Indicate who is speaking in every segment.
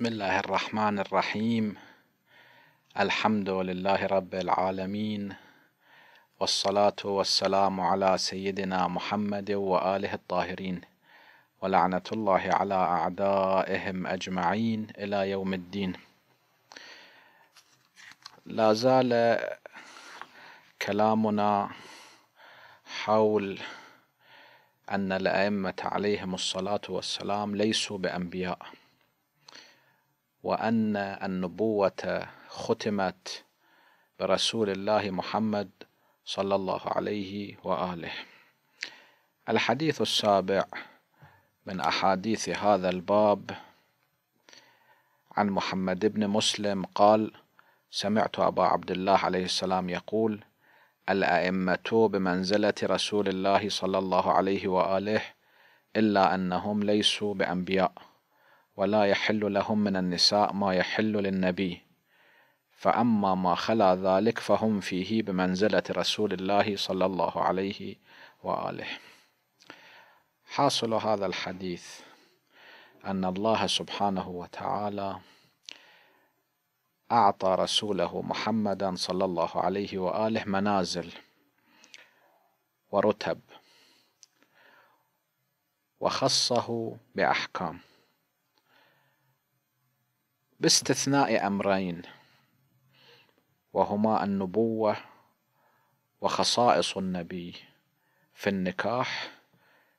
Speaker 1: بسم الله الرحمن الرحيم الحمد لله رب العالمين والصلاة والسلام على سيدنا محمد وآله الطاهرين ولعنة الله على أعدائهم أجمعين إلى يوم الدين لا زال كلامنا حول أن الأئمة عليهم الصلاة والسلام ليسوا بأنبياء وأن النبوة ختمت برسول الله محمد صلى الله عليه وآله الحديث السابع من أحاديث هذا الباب عن محمد بن مسلم قال سمعت أبا عبد الله عليه السلام يقول الأئمة بمنزلة رسول الله صلى الله عليه وآله إلا أنهم ليسوا بأنبياء ولا يحل لهم من النساء ما يحل للنبي فأما ما خلا ذلك فهم فيه بمنزلة رسول الله صلى الله عليه وآله حاصل هذا الحديث أن الله سبحانه وتعالى أعطى رسوله محمدا صلى الله عليه وآله منازل ورتب وخصه بأحكام باستثناء أمرين وهما النبوة وخصائص النبي في النكاح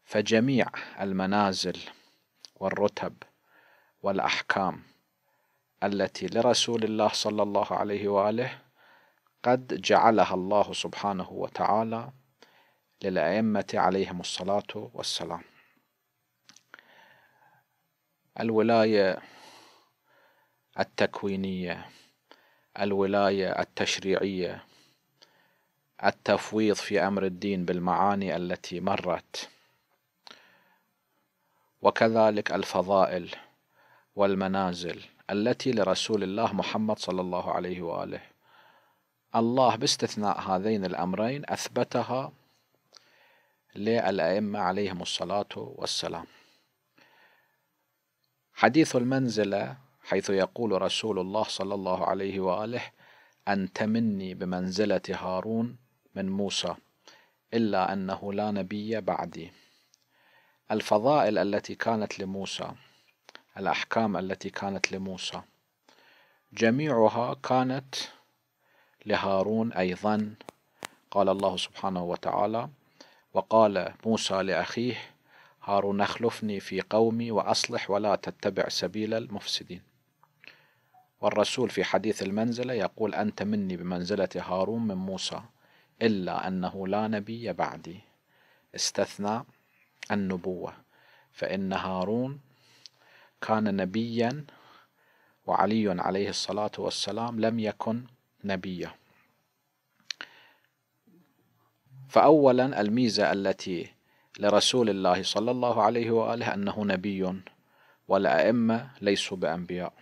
Speaker 1: فجميع المنازل والرتب والأحكام التي لرسول الله صلى الله عليه وآله قد جعلها الله سبحانه وتعالى للأئمة عليهم الصلاة والسلام الولاية التكوينية الولاية التشريعية التفويض في أمر الدين بالمعاني التي مرت وكذلك الفضائل والمنازل التي لرسول الله محمد صلى الله عليه واله الله باستثناء هذين الامرين اثبتها للائمه عليهم الصلاه والسلام حديث المنزله حيث يقول رسول الله صلى الله عليه وآله أنت مني بمنزلة هارون من موسى إلا أنه لا نبي بعدي الفضائل التي كانت لموسى الأحكام التي كانت لموسى جميعها كانت لهارون أيضا قال الله سبحانه وتعالى وقال موسى لأخيه هارون اخلفني في قومي وأصلح ولا تتبع سبيل المفسدين والرسول في حديث المنزلة يقول أنت مني بمنزلة هارون من موسى إلا أنه لا نبي بعدي استثنى النبوة فإن هارون كان نبيا وعلي عليه الصلاة والسلام لم يكن نبيا فأولا الميزة التي لرسول الله صلى الله عليه وآله أنه نبي والأئمة ليسوا بأنبياء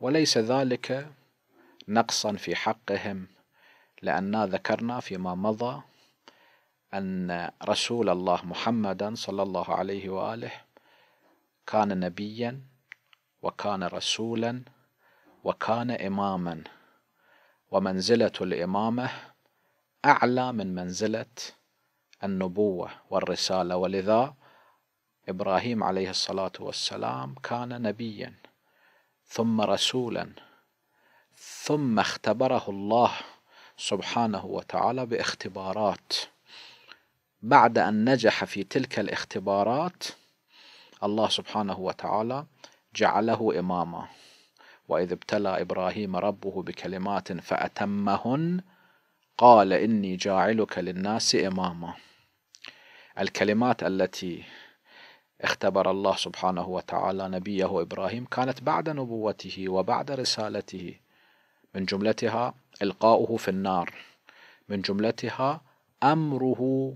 Speaker 1: وليس ذلك نقصا في حقهم لأننا ذكرنا فيما مضى أن رسول الله محمدا صلى الله عليه وآله كان نبيا وكان رسولا وكان إماما ومنزلة الإمامة أعلى من منزلة النبوة والرسالة ولذا إبراهيم عليه الصلاة والسلام كان نبيا ثم رسولا ثم اختبره الله سبحانه وتعالى باختبارات بعد ان نجح في تلك الاختبارات الله سبحانه وتعالى جعله اماما واذ ابتلى ابراهيم ربه بكلمات فاتمهن قال اني جاعلك للناس اماما الكلمات التي اختبر الله سبحانه وتعالى نبيه إبراهيم كانت بعد نبوته وبعد رسالته من جملتها إلقاؤه في النار من جملتها أمره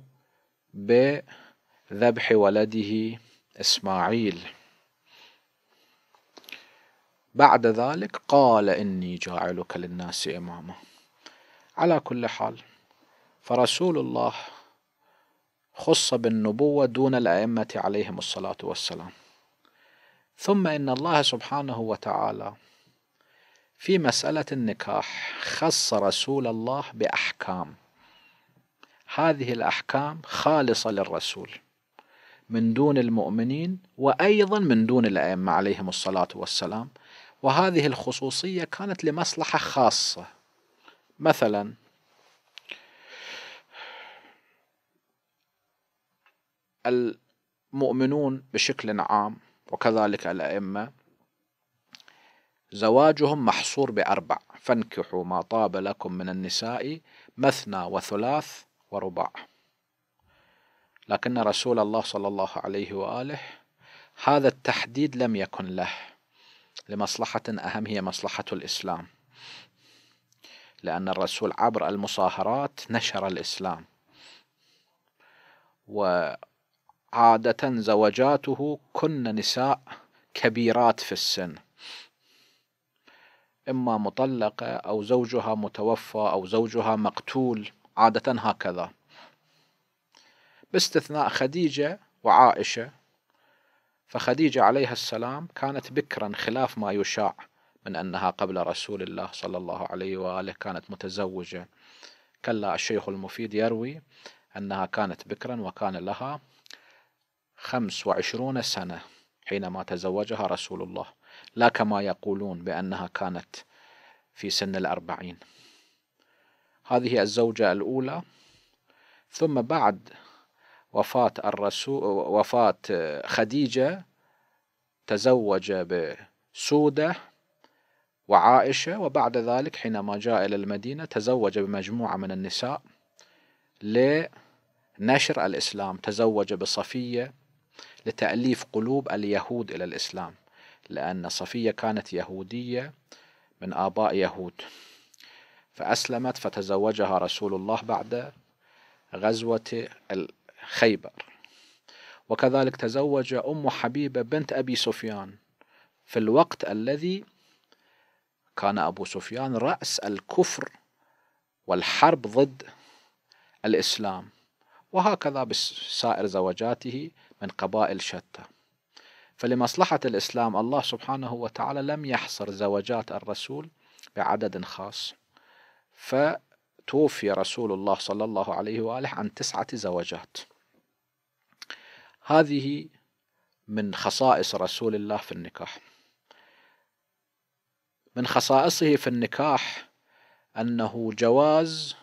Speaker 1: بذبح ولده إسماعيل بعد ذلك قال إني جاعلك للناس إماما على كل حال فرسول الله خص بالنبوة دون الأئمة عليهم الصلاة والسلام ثم إن الله سبحانه وتعالى في مسألة النكاح خص رسول الله بأحكام هذه الأحكام خالصة للرسول من دون المؤمنين وأيضا من دون الأئمة عليهم الصلاة والسلام وهذه الخصوصية كانت لمصلحة خاصة مثلا المؤمنون بشكل عام وكذلك الأئمة زواجهم محصور بأربع فانكحوا ما طاب لكم من النساء مثنى وثلاث ورباع لكن رسول الله صلى الله عليه وآله هذا التحديد لم يكن له لمصلحة أهم هي مصلحة الإسلام لأن الرسول عبر المصاهرات نشر الإسلام و عادة زوجاته كن نساء كبيرات في السن إما مطلقة أو زوجها متوفى أو زوجها مقتول عادة هكذا باستثناء خديجة وعائشة فخديجة عليها السلام كانت بكرا خلاف ما يشاع من أنها قبل رسول الله صلى الله عليه وآله كانت متزوجة كلا الشيخ المفيد يروي أنها كانت بكرا وكان لها خمس وعشرون سنة حينما تزوجها رسول الله لا كما يقولون بأنها كانت في سن الأربعين هذه الزوجة الأولى ثم بعد وفاة الرسول وفاة خديجة تزوج بسودة وعائشة وبعد ذلك حينما جاء إلى المدينة تزوج بمجموعة من النساء لنشر الإسلام تزوج بصفية لتأليف قلوب اليهود إلى الإسلام لأن صفية كانت يهودية من آباء يهود فأسلمت فتزوجها رسول الله بعد غزوة خيبر وكذلك تزوج أم حبيبة بنت أبي سفيان في الوقت الذي كان أبو سفيان رأس الكفر والحرب ضد الإسلام وهكذا بسائر زوجاته من قبائل شتى فلمصلحة الإسلام الله سبحانه وتعالى لم يحصر زوجات الرسول بعدد خاص فتوفي رسول الله صلى الله عليه وآله عن تسعة زوجات هذه من خصائص رسول الله في النكاح من خصائصه في النكاح أنه جواز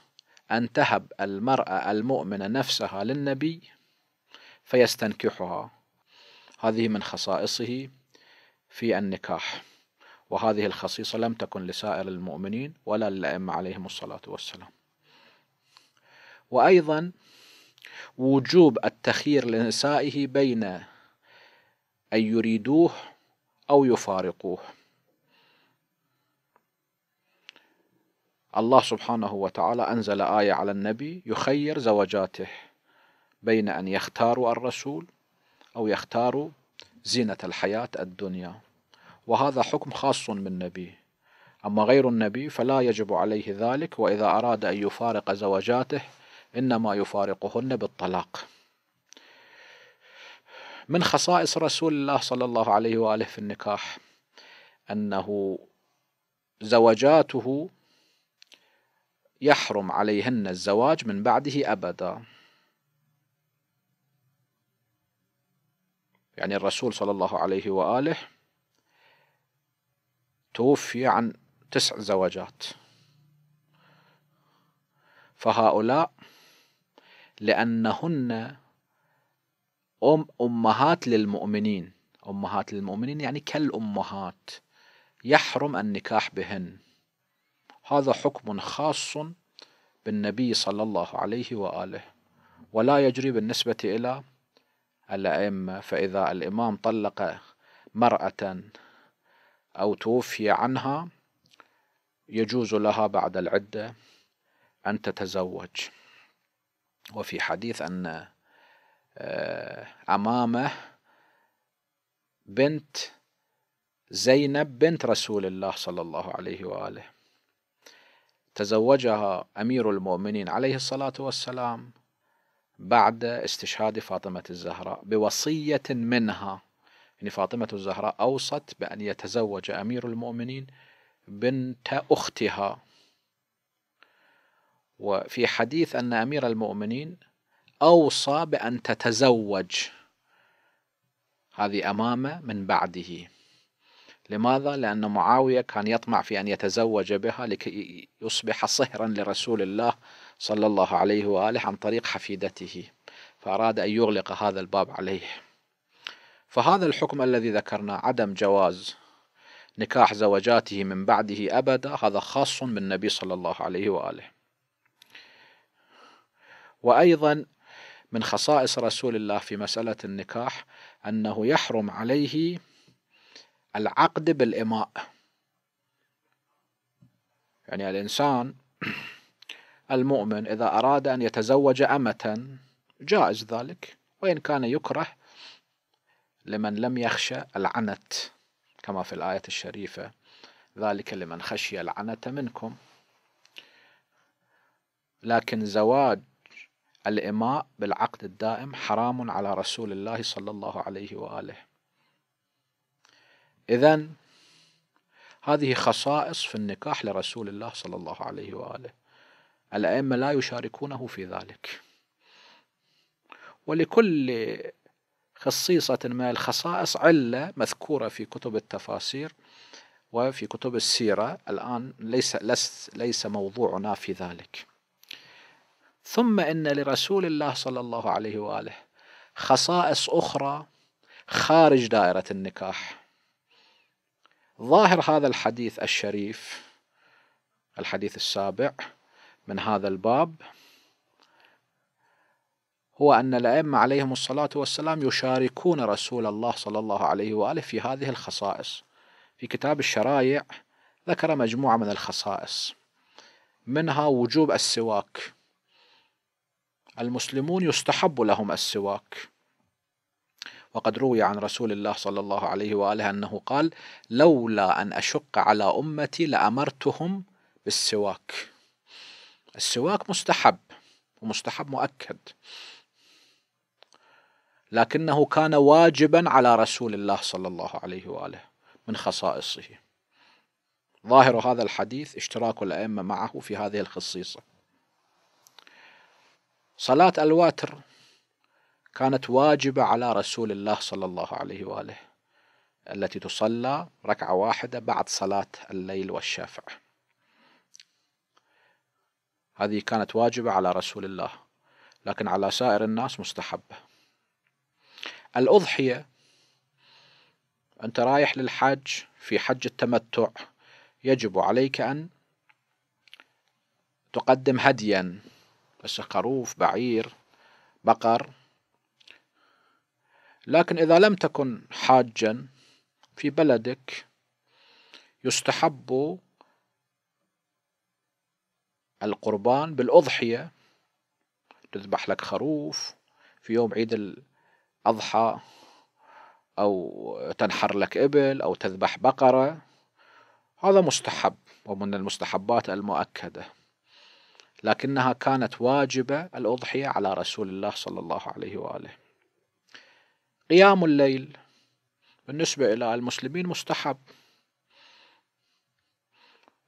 Speaker 1: أن تهب المرأة المؤمنة نفسها للنبي فيستنكحها هذه من خصائصه في النكاح وهذه الخصيصة لم تكن لسائر المؤمنين ولا للأئمة عليهم الصلاة والسلام وأيضا وجوب التخيير لنسائه بين أن يريدوه أو يفارقوه الله سبحانه وتعالى أنزل آية على النبي يخير زوجاته بين أن يختاروا الرسول أو يختاروا زينة الحياة الدنيا وهذا حكم خاص من النبي أما غير النبي فلا يجب عليه ذلك وإذا أراد أن يفارق زوجاته إنما يفارقهن بالطلاق من خصائص رسول الله صلى الله عليه وآله في النكاح أنه زوجاته يحرم عليهن الزواج من بعده أبدا يعني الرسول صلى الله عليه وآله توفي عن تسع زواجات فهؤلاء لأنهن أم أمهات للمؤمنين أمهات للمؤمنين يعني كالأمهات يحرم النكاح بهن هذا حكم خاص بالنبي صلى الله عليه وآله ولا يجري بالنسبة إلى الأئمة فإذا الإمام طلق مرأة أو توفي عنها يجوز لها بعد العدة أن تتزوج وفي حديث أن آه، أمامه بنت زينب بنت رسول الله صلى الله عليه وآله تزوجها أمير المؤمنين عليه الصلاة والسلام بعد استشهاد فاطمة الزهراء بوصية منها يعني فاطمة الزهراء أوصت بأن يتزوج أمير المؤمنين بنت أختها وفي حديث أن أمير المؤمنين أوصى بأن تتزوج هذه أمامه من بعده لماذا؟ لأن معاوية كان يطمع في أن يتزوج بها لكي يصبح صهرا لرسول الله صلى الله عليه وآله عن طريق حفيدته فأراد أن يغلق هذا الباب عليه فهذا الحكم الذي ذكرنا عدم جواز نكاح زوجاته من بعده أبدا هذا خاص بالنبي صلى الله عليه وآله وأيضا من خصائص رسول الله في مسألة النكاح أنه يحرم عليه العقد بالإماء يعني الإنسان المؤمن إذا أراد أن يتزوج أمة جائز ذلك وإن كان يكره لمن لم يخشى العنت كما في الآية الشريفة ذلك لمن خشي العنت منكم لكن زواج الإماء بالعقد الدائم حرام على رسول الله صلى الله عليه وآله إذا هذه خصائص في النكاح لرسول الله صلى الله عليه وآله الأئمة لا يشاركونه في ذلك ولكل خصيصة من الخصائص علة مذكورة في كتب التفاسير وفي كتب السيرة الآن ليس, لس ليس موضوعنا في ذلك ثم إن لرسول الله صلى الله عليه وآله خصائص أخرى خارج دائرة النكاح ظاهر هذا الحديث الشريف الحديث السابع من هذا الباب هو أن الأئمة عليهم الصلاة والسلام يشاركون رسول الله صلى الله عليه وآله في هذه الخصائص في كتاب الشرائع ذكر مجموعة من الخصائص منها وجوب السواك المسلمون يستحب لهم السواك وقد روي عن رسول الله صلى الله عليه وآله أنه قال لولا أن أشق على أمتي لأمرتهم بالسواك السواك مستحب ومستحب مؤكد لكنه كان واجبا على رسول الله صلى الله عليه واله من خصائصه ظاهر هذا الحديث اشتراك الائمه معه في هذه الخصيصه صلاه الواتر كانت واجبه على رسول الله صلى الله عليه واله التي تصلى ركعه واحده بعد صلاه الليل والشافع هذه كانت واجبة على رسول الله لكن على سائر الناس مستحبة الأضحية أنت رايح للحج في حج التمتع يجب عليك أن تقدم هديا بس خروف بعير بقر لكن إذا لم تكن حاجا في بلدك يستحب القربان بالأضحية تذبح لك خروف في يوم عيد الأضحى أو تنحر لك إبل أو تذبح بقرة هذا مستحب ومن المستحبات المؤكدة لكنها كانت واجبة الأضحية على رسول الله صلى الله عليه وآله قيام الليل بالنسبة إلى المسلمين مستحب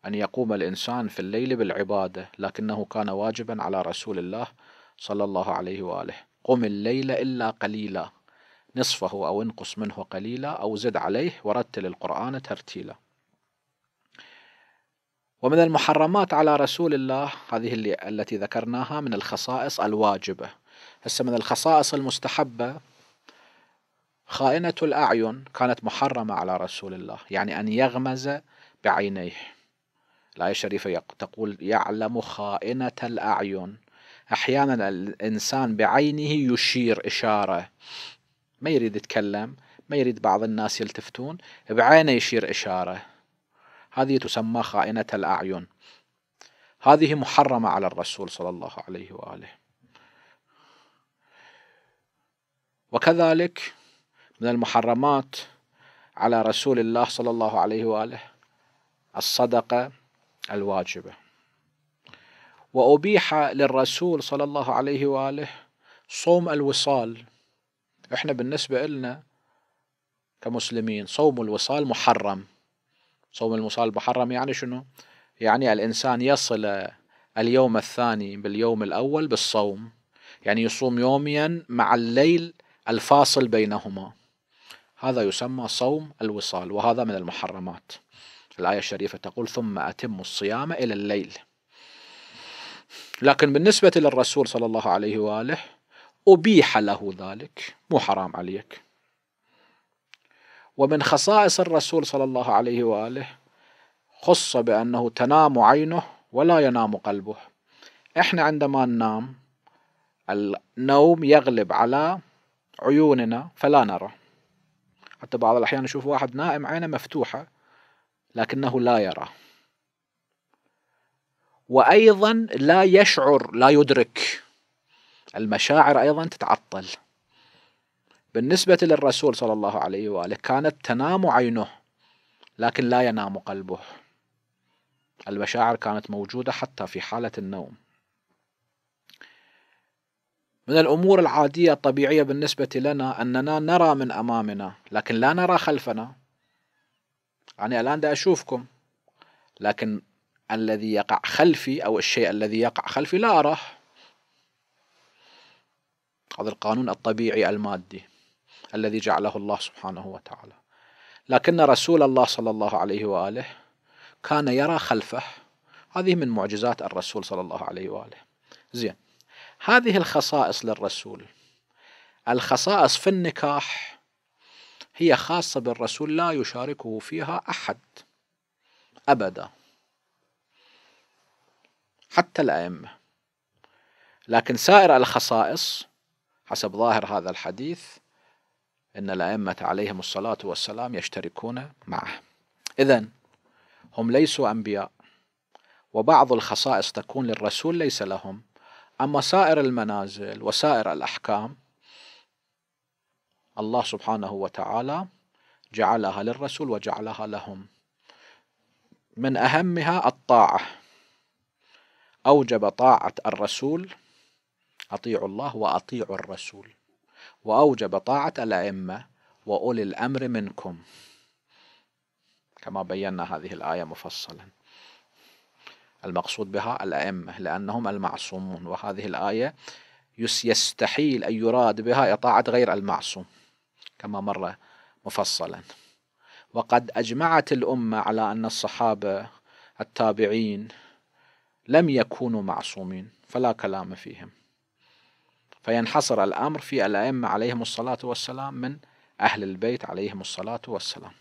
Speaker 1: أن يقوم الإنسان في الليل بالعبادة لكنه كان واجبا على رسول الله صلى الله عليه وآله قم الليل إلا قليلا نصفه أو انقص منه قليلا أو زد عليه ورتل القرآن ترتيلا ومن المحرمات على رسول الله هذه اللي التي ذكرناها من الخصائص الواجبة هسه من الخصائص المستحبة خائنة الأعين كانت محرمة على رسول الله يعني أن يغمز بعينيه الآية الشريفة تقول يعلم خائنة الأعين أحيانا الإنسان بعينه يشير إشارة ما يريد يتكلم ما يريد بعض الناس يلتفتون بعينه يشير إشارة هذه تسمى خائنة الأعين هذه محرمة على الرسول صلى الله عليه وآله وكذلك من المحرمات على رسول الله صلى الله عليه وآله الصدقة الواجبة وأبيح للرسول صلى الله عليه وآله صوم الوصال احنا بالنسبة لنا كمسلمين صوم الوصال محرم صوم الوصال محرم يعني شنو يعني الإنسان يصل اليوم الثاني باليوم الأول بالصوم يعني يصوم يوميا مع الليل الفاصل بينهما هذا يسمى صوم الوصال وهذا من المحرمات الآية الشريفة تقول ثم أتم الصيام إلى الليل لكن بالنسبة للرسول صلى الله عليه وآله أبيح له ذلك مو حرام عليك ومن خصائص الرسول صلى الله عليه وآله خص بأنه تنام عينه ولا ينام قلبه احنا عندما ننام النوم يغلب على عيوننا فلا نرى حتى بعض الأحيان نشوف واحد نائم عينه مفتوحة لكنه لا يرى وايضا لا يشعر لا يدرك المشاعر ايضا تتعطل بالنسبه للرسول صلى الله عليه واله كانت تنام عينه لكن لا ينام قلبه المشاعر كانت موجوده حتى في حاله النوم من الامور العاديه الطبيعيه بالنسبه لنا اننا نرى من امامنا لكن لا نرى خلفنا أنا يعني الآن دا أشوفكم لكن الذي يقع خلفي أو الشيء الذي يقع خلفي لا أراه هذا القانون الطبيعي المادي الذي جعله الله سبحانه وتعالى لكن رسول الله صلى الله عليه وآله كان يرى خلفه هذه من معجزات الرسول صلى الله عليه وآله زين هذه الخصائص للرسول الخصائص في النكاح هي خاصة بالرسول لا يشاركه فيها أحد أبدا حتى الأئمة لكن سائر الخصائص حسب ظاهر هذا الحديث أن الأئمة عليهم الصلاة والسلام يشتركون معه إذا هم ليسوا أنبياء وبعض الخصائص تكون للرسول ليس لهم أما سائر المنازل وسائر الأحكام الله سبحانه وتعالى جعلها للرسول وجعلها لهم من أهمها الطاعة أوجب طاعة الرسول أطيعوا الله وأطيعوا الرسول وأوجب طاعة الأئمة وأولي الأمر منكم كما بينا هذه الآية مفصلا المقصود بها الأئمة لأنهم المعصومون وهذه الآية يستحيل أن يراد بها إطاعة غير المعصوم كما مر مفصلا وقد أجمعت الأمة على أن الصحابة التابعين لم يكونوا معصومين فلا كلام فيهم فينحصر الأمر في الأئمة عليهم الصلاة والسلام من أهل البيت عليهم الصلاة والسلام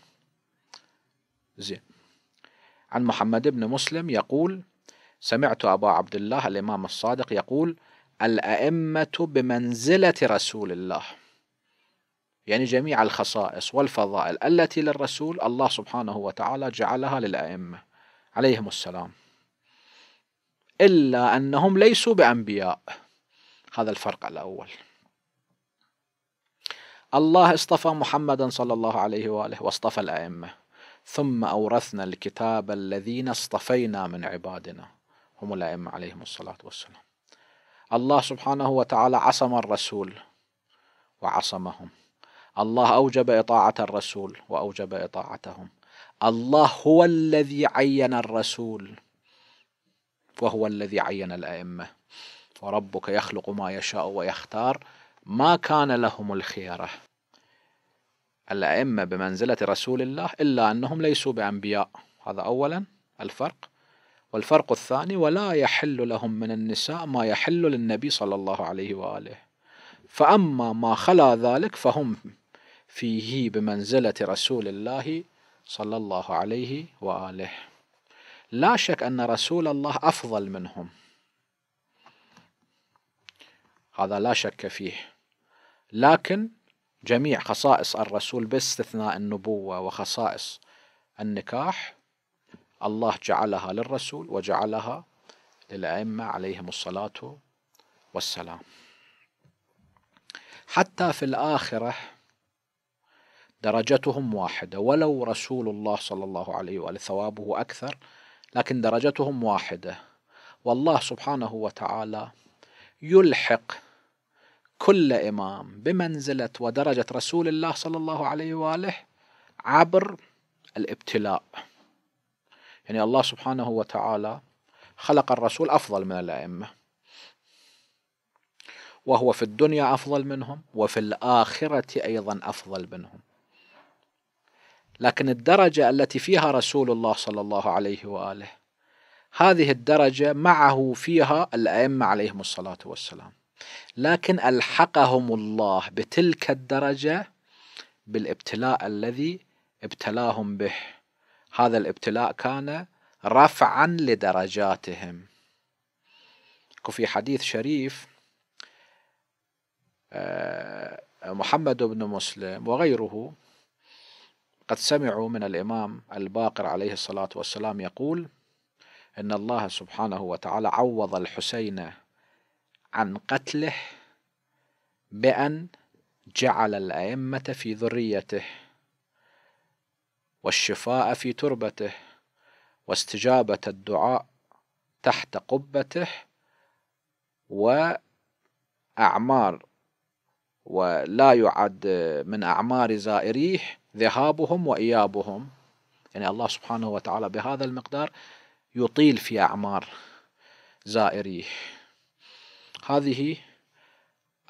Speaker 1: زين عن محمد بن مسلم يقول سمعت أبا عبد الله الإمام الصادق يقول الأئمة بمنزلة رسول الله يعني جميع الخصائص والفضائل التي للرسول الله سبحانه وتعالى جعلها للأئمة عليهم السلام إلا أنهم ليسوا بأنبياء هذا الفرق الأول الله اصطفى محمدا صلى الله عليه وآله واصطفى الأئمة ثم أورثنا الكتاب الذين اصطفينا من عبادنا هم الأئمة عليهم الصلاة والسلام الله سبحانه وتعالى عصم الرسول وعصمهم الله أوجب إطاعة الرسول وأوجب إطاعتهم الله هو الذي عين الرسول وهو الذي عين الأئمة وربك يخلق ما يشاء ويختار ما كان لهم الخيرة الأئمة بمنزلة رسول الله إلا أنهم ليسوا بأنبياء هذا أولا الفرق والفرق الثاني ولا يحل لهم من النساء ما يحل للنبي صلى الله عليه وآله فأما ما خلا ذلك فهم فيه بمنزلة رسول الله صلى الله عليه وآله لا شك أن رسول الله أفضل منهم هذا لا شك فيه لكن جميع خصائص الرسول باستثناء النبوة وخصائص النكاح الله جعلها للرسول وجعلها للأئمة عليهم الصلاة والسلام حتى في الآخرة درجتهم واحدة ولو رسول الله صلى الله عليه وآله ثوابه أكثر لكن درجتهم واحدة والله سبحانه وتعالى يلحق كل إمام بمنزلة ودرجة رسول الله صلى الله عليه وآله عبر الابتلاء يعني الله سبحانه وتعالى خلق الرسول أفضل من الأئمة وهو في الدنيا أفضل منهم وفي الآخرة أيضا أفضل منهم لكن الدرجة التي فيها رسول الله صلى الله عليه وآله هذه الدرجة معه فيها الأئمة عليهم الصلاة والسلام لكن ألحقهم الله بتلك الدرجة بالابتلاء الذي ابتلاهم به هذا الابتلاء كان رفعا لدرجاتهم في حديث شريف آه، محمد بن مسلم وغيره قد سمعوا من الإمام الباقر عليه الصلاة والسلام يقول إن الله سبحانه وتعالى عوض الحسين عن قتله بأن جعل الأئمة في ذريته والشفاء في تربته واستجابة الدعاء تحت قبته وأعمار ولا يعد من أعمار زائريه ذهابهم وإيابهم يعني الله سبحانه وتعالى بهذا المقدار يطيل في أعمار زائريه هذه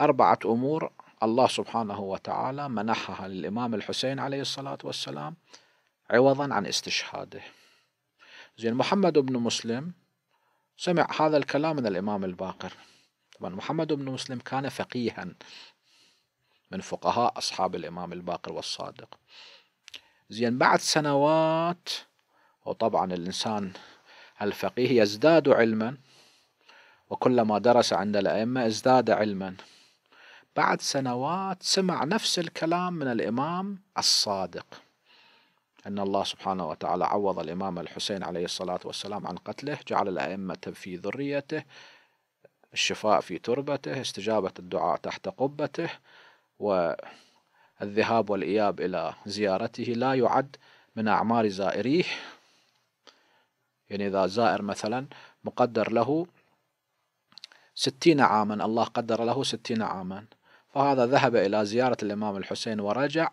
Speaker 1: أربعة أمور الله سبحانه وتعالى منحها للإمام الحسين عليه الصلاة والسلام عوضا عن استشهاده زين محمد بن مسلم سمع هذا الكلام من الإمام الباقر طبعا محمد بن مسلم كان فقيها من فقهاء أصحاب الإمام الباقر والصادق زين بعد سنوات وطبعا الإنسان الفقيه يزداد علما وكلما درس عند الأئمة ازداد علما بعد سنوات سمع نفس الكلام من الإمام الصادق أن الله سبحانه وتعالى عوض الإمام الحسين عليه الصلاة والسلام عن قتله جعل الأئمة في ذريته الشفاء في تربته استجابة الدعاء تحت قبته والذهاب والإياب إلى زيارته لا يعد من أعمار زائريه يعني إذا زائر مثلا مقدر له ستين عاما الله قدر له ستين عاما فهذا ذهب إلى زيارة الإمام الحسين ورجع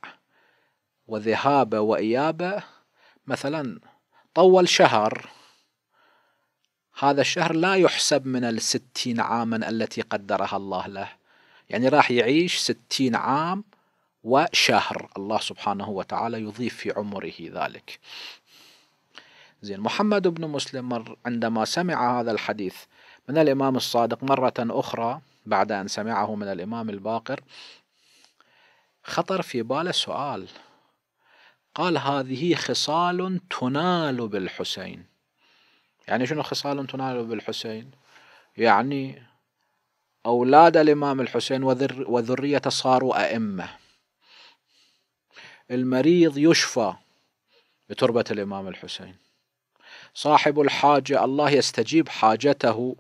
Speaker 1: وذهابه وإيابه مثلا طول شهر هذا الشهر لا يحسب من الستين عاما التي قدرها الله له يعني راح يعيش ستين عام وشهر الله سبحانه وتعالى يضيف في عمره ذلك زين محمد بن مسلم عندما سمع هذا الحديث من الإمام الصادق مرة أخرى بعد أن سمعه من الإمام الباقر خطر في باله سؤال قال هذه خصال تنال بالحسين يعني شنو خصال تنال بالحسين يعني أولاد الإمام الحسين وذر وذريته صاروا أئمة المريض يشفى بتربة الإمام الحسين صاحب الحاجة الله يستجيب حاجته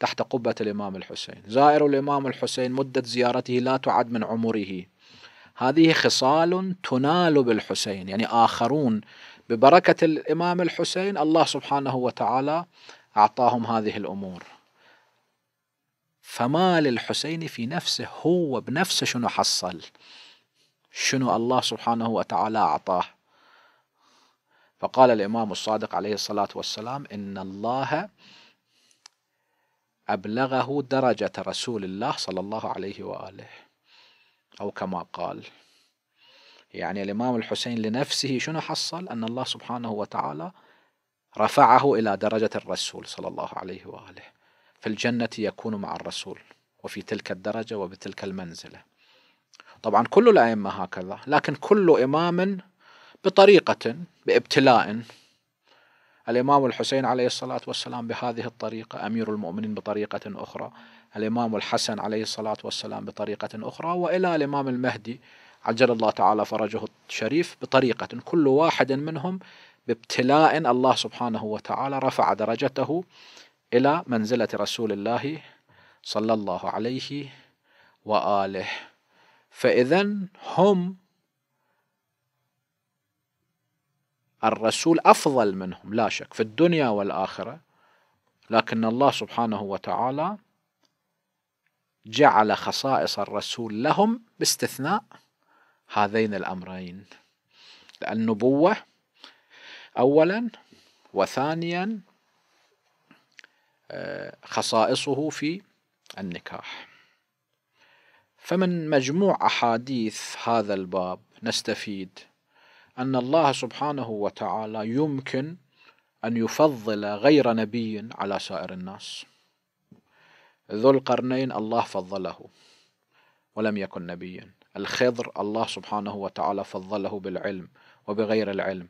Speaker 1: تحت قبة الإمام الحسين زائر الإمام الحسين مدة زيارته لا تعد من عمره هذه خصال تنال بالحسين يعني آخرون ببركة الإمام الحسين الله سبحانه وتعالى أعطاهم هذه الأمور فما للحسين في نفسه هو بنفسه شنو حصل شنو الله سبحانه وتعالى أعطاه فقال الإمام الصادق عليه الصلاة والسلام إن الله أبلغه درجة رسول الله صلى الله عليه وآله أو كما قال يعني الإمام الحسين لنفسه شنو حصل أن الله سبحانه وتعالى رفعه إلى درجة الرسول صلى الله عليه وآله في الجنة يكون مع الرسول وفي تلك الدرجة وبتلك المنزلة طبعا كل الأئمة هكذا لكن كل إمام بطريقة بابتلاء الإمام الحسين عليه الصلاة والسلام بهذه الطريقة أمير المؤمنين بطريقة أخرى الإمام الحسن عليه الصلاة والسلام بطريقة أخرى وإلى الإمام المهدي عجل الله تعالى فرجه الشريف بطريقة كل واحد منهم بابتلاء الله سبحانه وتعالى رفع درجته إلى منزلة رسول الله صلى الله عليه وآله فإذا هم الرسول أفضل منهم لا شك في الدنيا والآخرة لكن الله سبحانه وتعالى جعل خصائص الرسول لهم باستثناء هذين الأمرين النبوة أولا وثانيا خصائصه في النكاح فمن مجموع أحاديث هذا الباب نستفيد أن الله سبحانه وتعالى يمكن أن يفضل غير نبي على سائر الناس ذو القرنين الله فضله ولم يكن نبيا الخضر الله سبحانه وتعالى فضله بالعلم وبغير العلم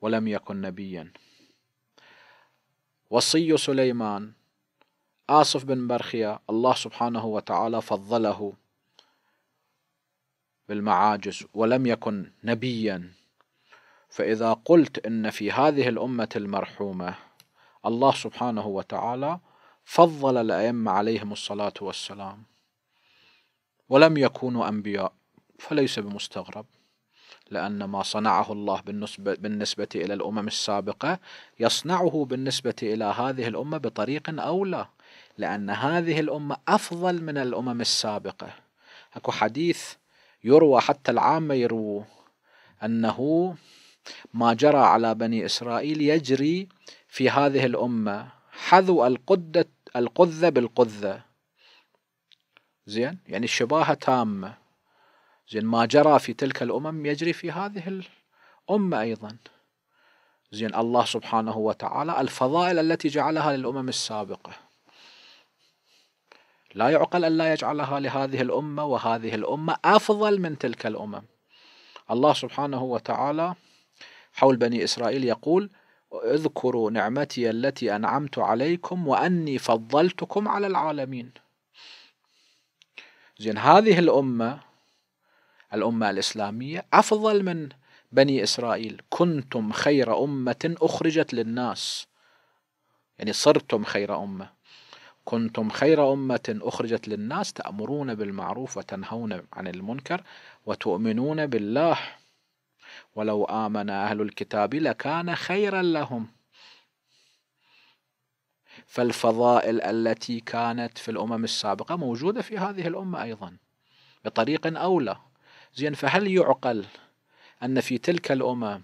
Speaker 1: ولم يكن نبيا وصي سليمان آصف بن برخيا الله سبحانه وتعالى فضله بالمعاجز ولم يكن نبيا فإذا قلت إن في هذه الأمة المرحومة الله سبحانه وتعالى فضل الأئمة عليهم الصلاة والسلام ولم يكونوا أنبياء فليس بمستغرب لأن ما صنعه الله بالنسبة, بالنسبة إلى الأمم السابقة يصنعه بالنسبة إلى هذه الأمة بطريق أولى لأن هذه الأمة أفضل من الأمم السابقة أكو حديث يروى حتى العامة يروى أنه ما جرى على بني إسرائيل يجري في هذه الأمة حذو القدة القذة بالقذة زين يعني الشباهة تامة زين ما جرى في تلك الأمم يجري في هذه الأمة أيضا زين الله سبحانه وتعالى الفضائل التي جعلها للأمم السابقة لا يعقل أن لا يجعلها لهذه الأمة وهذه الأمة أفضل من تلك الأمم الله سبحانه وتعالى حول بني إسرائيل يقول اذكروا نعمتي التي أنعمت عليكم وأني فضلتكم على العالمين زين هذه الأمة الأمة الإسلامية أفضل من بني إسرائيل كنتم خير أمة أخرجت للناس يعني صرتم خير أمة كنتم خير أمة أخرجت للناس تأمرون بالمعروف وتنهون عن المنكر وتؤمنون بالله ولو آمن أهل الكتاب لكان خيرا لهم فالفضائل التي كانت في الأمم السابقة موجودة في هذه الأمة أيضا بطريق أولى زين فهل يعقل أن في تلك الأمم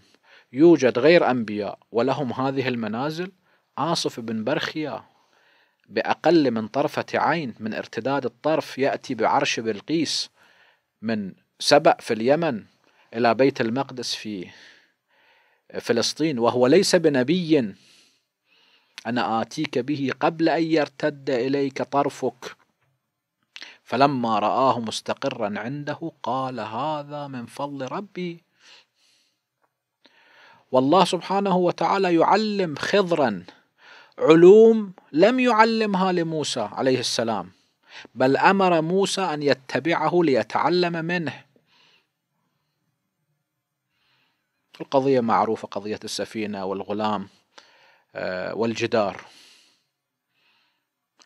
Speaker 1: يوجد غير أنبياء ولهم هذه المنازل عاصف بن برخيا بأقل من طرفة عين من ارتداد الطرف يأتي بعرش بلقيس من سبأ في اليمن إلى بيت المقدس في فلسطين وهو ليس بنبي أنا آتيك به قبل أن يرتد إليك طرفك فلما رآه مستقرا عنده قال هذا من فضل ربي والله سبحانه وتعالى يعلم خضرا علوم لم يعلمها لموسى عليه السلام بل امر موسى ان يتبعه ليتعلم منه القضيه معروفه قضيه السفينه والغلام آه، والجدار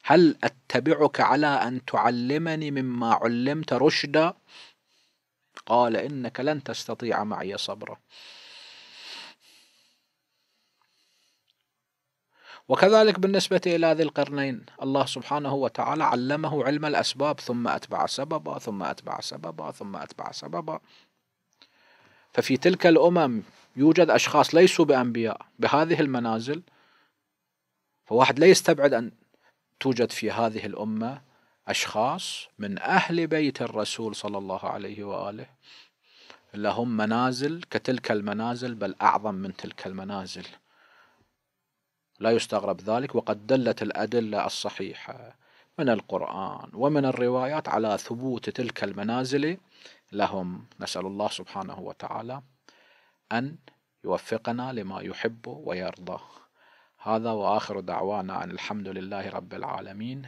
Speaker 1: هل أتبعك على أن تعلمني مما علمت رشدا قال إنك لن تستطيع معي صبرا وكذلك بالنسبة إلى ذي القرنين الله سبحانه وتعالى علمه علم الأسباب ثم أتبع سببا ثم أتبع سببا ثم أتبع سببا ففي تلك الأمم يوجد أشخاص ليسوا بأنبياء بهذه المنازل فواحد لا يستبعد أن توجد في هذه الأمة أشخاص من أهل بيت الرسول صلى الله عليه وآله لهم منازل كتلك المنازل بل أعظم من تلك المنازل لا يستغرب ذلك وقد دلت الأدلة الصحيحة من القرآن ومن الروايات على ثبوت تلك المنازل لهم نسأل الله سبحانه وتعالى أن يوفقنا لما يحب ويرضى هذا وآخر دعوانا أن الحمد لله رب العالمين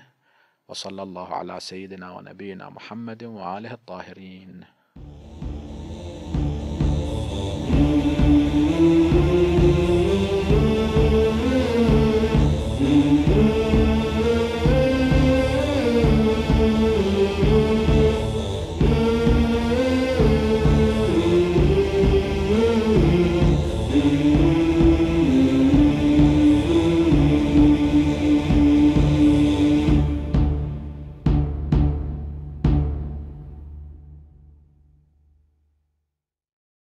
Speaker 1: وصلى الله على سيدنا ونبينا محمد وآله الطاهرين